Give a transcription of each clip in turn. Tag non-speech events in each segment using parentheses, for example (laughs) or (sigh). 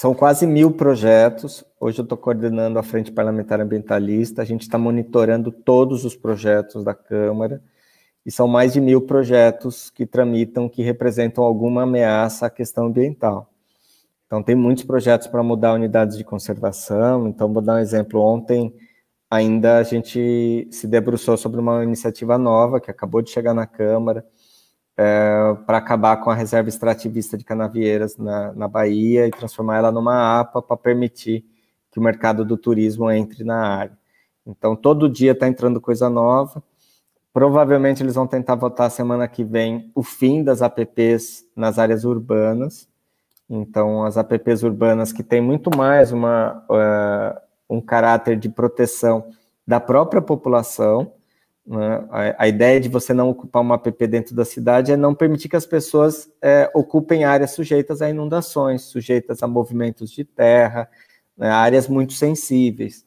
São quase mil projetos. Hoje eu estou coordenando a Frente Parlamentar Ambientalista. A gente está monitorando todos os projetos da Câmara. E são mais de mil projetos que tramitam, que representam alguma ameaça à questão ambiental. Então, tem muitos projetos para mudar unidades de conservação. Então, vou dar um exemplo. Ontem, ainda a gente se debruçou sobre uma iniciativa nova que acabou de chegar na Câmara, é, eh, para acabar com a reserva extrativista de canavieiras na, na Bahia e transformá-la numa APA para permitir que o mercado do turismo entre na área. Então, todo dia está entrando coisa nova. Provavelmente eles vão tentar votar semana que vem o fim das APPs nas áreas urbanas. Então, as APPs urbanas que têm muito mais uma, uh, um caráter de proteção da própria população, né? A, a, ideia de você não ocupar uma app dentro da cidade é não permitir que as pessoas é, ocupem áreas sujeitas a inundações, sujeitas a movimentos de terra, né, áreas muito sensíveis.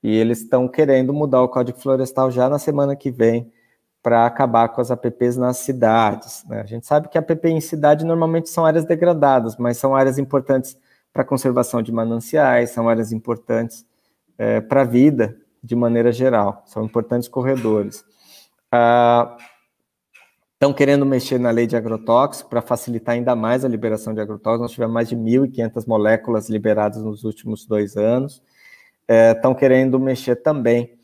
E eles estão querendo mudar o Código Florestal já na semana que vem para acabar com as apps nas cidades. Né? A gente sabe que app em cidade normalmente são áreas degradadas, mas são áreas importantes para conservação de mananciais, são áreas importantes é, para a vida de maneira geral. São importantes corredores. Estão ah, querendo mexer na lei de agrotóxicos para facilitar ainda mais a liberação de agrotóxicos. Nós tivemos mais de 1.500 moléculas liberadas nos últimos dois anos. Estão eh, querendo mexer também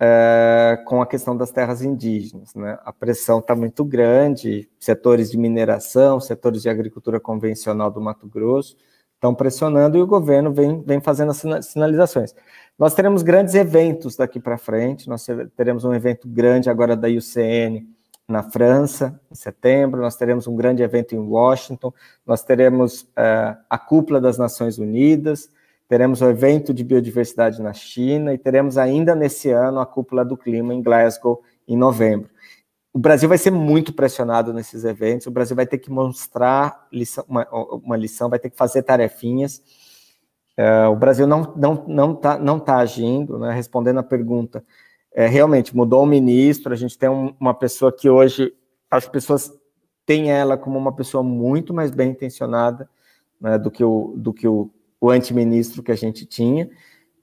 eh, com a questão das terras indígenas. Né? A pressão está muito grande, setores de mineração, setores de agricultura convencional do Mato Grosso estão pressionando e o governo vem, vem fazendo as sinalizações. Nós teremos grandes eventos daqui para frente, nós teremos um evento grande agora da UCN na França, em setembro, nós teremos um grande evento em Washington, nós teremos uh, a Cúpula das Nações Unidas, teremos o um evento de biodiversidade na China e teremos ainda nesse ano a Cúpula do Clima em Glasgow, em novembro o Brasil vai ser muito pressionado nesses eventos, o Brasil vai ter que mostrar lição, uma, uma, lição, vai ter que fazer tarefinhas. Uh, o Brasil não está não, não tá, não tá agindo, né? respondendo a pergunta. É, realmente, mudou o ministro, a gente tem um, uma pessoa que hoje as pessoas têm ela como uma pessoa muito mais bem intencionada né, do que o, do que o, o antiministro que a gente tinha,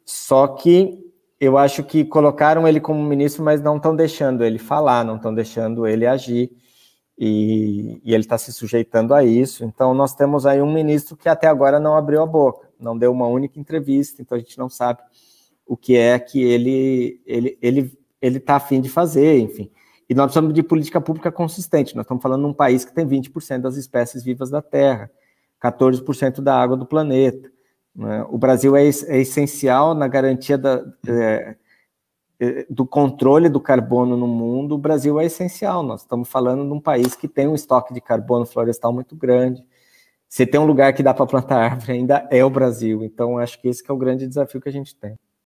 só que eu acho que colocaram ele como ministro, mas não estão deixando ele falar, não estão deixando ele agir, e, e ele está se sujeitando a isso. Então, nós temos aí um ministro que até agora não abriu a boca, não deu uma única entrevista, então a gente não sabe o que é que ele ele ele ele está afim de fazer, enfim. E nós precisamos de política pública consistente. Nós estamos falando de um país que tem 20% das espécies vivas da Terra, 14% da água do planeta. Né? O Brasil é, é, essencial na garantia da, é, é, do controle do carbono no mundo. O Brasil é essencial. Nós estamos falando de um país que tem um estoque de carbono florestal muito grande. Se tem um lugar que dá para plantar (laughs) árvore, ainda é o Brasil. Então, acho que esse que é o grande desafio que a gente tem.